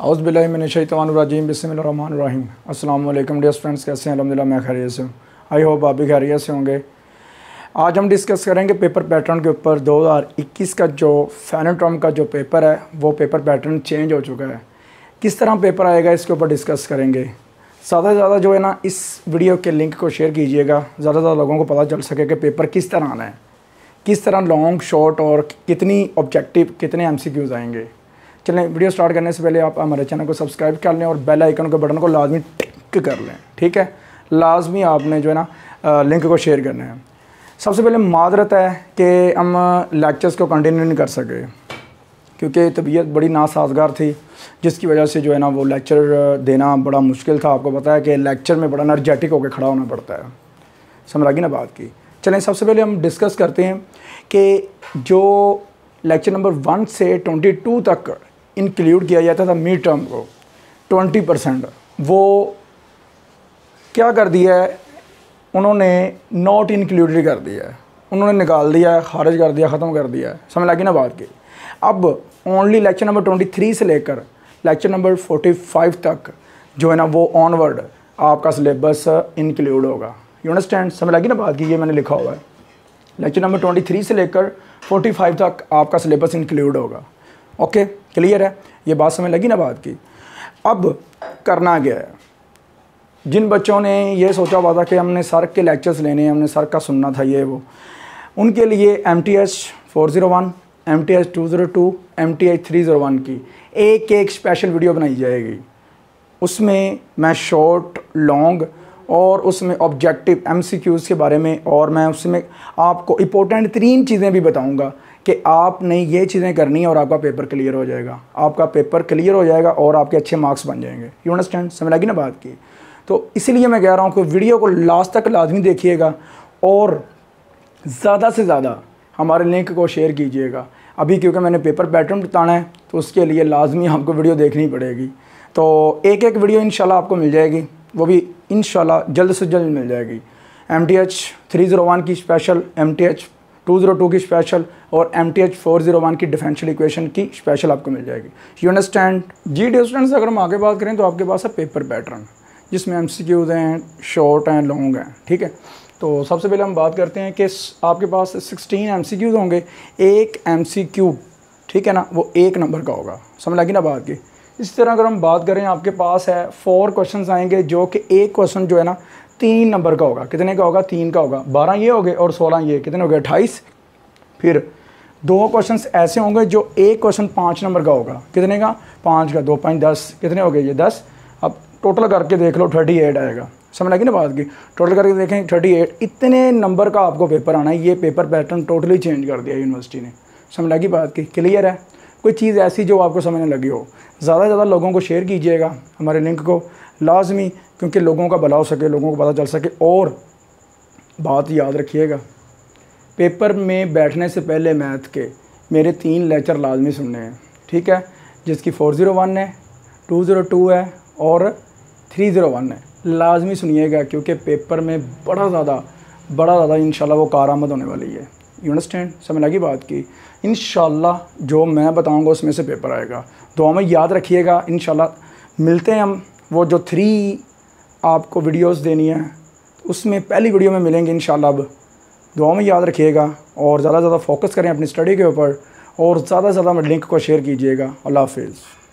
house अउज़बिल्लिमिनशैतवानरजीम बसमीम अल्लाम dear friends कैसे हैं अलहमदिल्ला मैं खैरियत से हूँ आई होप आप भी खैरियत से होंगे आज हम डिस्कस करेंगे पेपर पैटर्न के ऊपर 2021 का जो फाइनल का जो पेपर है वो पेपर पैटर्न चेंज हो चुका है किस तरह पेपर आएगा इसके ऊपर डिस्कस करेंगे ज़्यादा से ज़्यादा जो है ना इस वीडियो के लिंक को शेयर कीजिएगा ज़्यादा से ज़्यादा लोगों को पता चल सके कि पेपर किस तरह आना है किस तरह लॉन्ग शॉर्ट और कितनी ऑब्जेक्टिव कितने एम आएंगे चलें वीडियो स्टार्ट करने से पहले आप हमारे चैनल को सब्सक्राइब कर लें और बेल आइकन के बटन को लाजमी टिक कर लें ठीक है लाजमी आपने जो है ना लिंक को शेयर करना है सबसे पहले माजरत है कि हम लेक्चर्स को कंटिन्यू नहीं कर सके क्योंकि तबीयत बड़ी नासाजगार थी जिसकी वजह से जो है ना वो लेक्चर देना बड़ा मुश्किल था आपको पता है कि लेक्चर में बड़ा एनर्जेटिक होकर खड़ा होना पड़ता है समरागी ना बात की चलें सबसे पहले हम डिस्कस करते हैं कि जो लेक्चर नंबर वन से ट्वेंटी टू तक इंक्लूड किया जाता था मिड टर्म को ट्वेंटी परसेंट वो क्या कर दिया है उन्होंने नॉट इंक्लूडेड कर दिया है उन्होंने निकाल दिया है खारिज कर दिया ख़त्म कर दिया है समझ लगे ना बात की अब only lecture number twenty three से लेकर लेक्चर नंबर फोर्टी फाइव तक जो है ना वो ऑनवर्ड आपका सिलेबस इंक्लूड होगा यू अंडरस्टैंड समझ लगे ना बात की ये मैंने लिखा हुआ है लेक्चर नंबर ट्वेंटी थ्री से लेकर फोर्टी फाइव तक आपका सिलेबस इंक्लूड होगा ओके क्लियर है ये बात समझ लगी ना बात की अब करना गया है जिन बच्चों ने ये सोचा हुआ था कि हमने सर के लेक्चर्स लेने हैं हमने सर का सुनना था ये वो उनके लिए M T H four zero one M T H two zero two M T H three zero one की एक एक स्पेशल वीडियो बनाई जाएगी उसमें मैं शॉर्ट लॉन्ग और उसमें ऑब्जेक्टिव एम सी क्यूज़ के बारे में और मैं उसमें आपको इम्पोर्टेंट तीन चीज़ें भी बताऊँगा कि आपने ये चीज़ें करनी है और आपका पेपर क्लियर हो जाएगा आपका पेपर क्लियर हो जाएगा और आपके अच्छे मार्क्स बन जाएंगे यू अंडरस्टैंड समझ लगी ना बात की तो इसलिए मैं कह रहा हूँ कि वीडियो को लास्ट तक लाजमी देखिएगा और ज़्यादा से ज़्यादा हमारे लिंक को शेयर कीजिएगा अभी क्योंकि मैंने पेपर पैटर्न बताना है तो उसके लिए लाजमी आपको वीडियो देखनी पड़ेगी तो एक एक वीडियो इन आपको मिल जाएगी वो भी इन जल्द से जल्द मिल जाएगी M T H three zero one की स्पेशल एम टी एच 202 की स्पेशल और M T H four zero one की डिफरेंशियल इक्वेशन की स्पेशल आपको मिल जाएगी यू अंडरस्टैंड जी डी स्टूडेंट्स अगर हम आगे बात करें तो आपके पास है पेपर पैटर्न जिसमें एम सी क्यूज़ हैं शॉर्ट हैं लॉन्ग हैं ठीक है तो सबसे पहले हम बात करते हैं कि आपके पास सिक्सटीन एम सी क्यूज़ होंगे एक एम सी क्यू ठीक है ना वो एक नंबर का होगा समझ लगी ना बात की इसी तरह अगर हम बात करें आपके पास है फोर क्वेश्चन आएंगे जो कि एक क्वेश्चन जो है ना तीन नंबर का होगा कितने का होगा तीन का होगा बारह ये हो गए और सोलह ये कितने हो गए अट्ठाईस फिर दो क्वेश्चन ऐसे होंगे जो एक क्वेश्चन पाँच नंबर का होगा कितने का पाँच का दो पाँच दस कितने हो गए ये दस अब टोटल करके देख लो थर्टी एट आएगा समझ लगे ना बात की टोटल करके देखें थर्टी एट इतने नंबर का आपको पेपर आना है ये पेपर पैटर्न टोटली चेंज कर दिया यूनिवर्सिटी ने समझ लगी बात की क्लियर है कोई चीज़ ऐसी जो आपको समझ में लगी हो ज़्यादा से ज़्यादा लोगों को शेयर कीजिएगा हमारे लिंक को लाजमी क्योंकि लोगों का भला हो सके लोगों को पता चल सके और बात याद रखिएगा पेपर में बैठने से पहले मैथ के मेरे तीन लेक्चर लाजमी सुनने हैं ठीक है जिसकी फ़ोर ज़ीरो वन है टू ज़ीरो टू है और थ्री ज़ीरो वन है लाजमी सुनिएगा क्योंकि पेपर में बड़ा ज़्यादा बड़ा ज़्यादा इन वो कार आमद होने वाली है यू अंडरस्टैंड समझ लगी बात की इन जो मैं बताऊँगा उसमें से पेपर आएगा दुआ में याद रखिएगा इन मिलते हैं हम वो जो थ्री आपको वीडियोस देनी है उसमें पहली वीडियो में मिलेंगे इन अब दुआ में याद रखिएगा और ज़्यादा से ज़्यादा फोकस करें अपनी स्टडी के ऊपर और ज़्यादा से ज़्यादा लिंक को शेयर कीजिएगा अल्लाह हाफिज़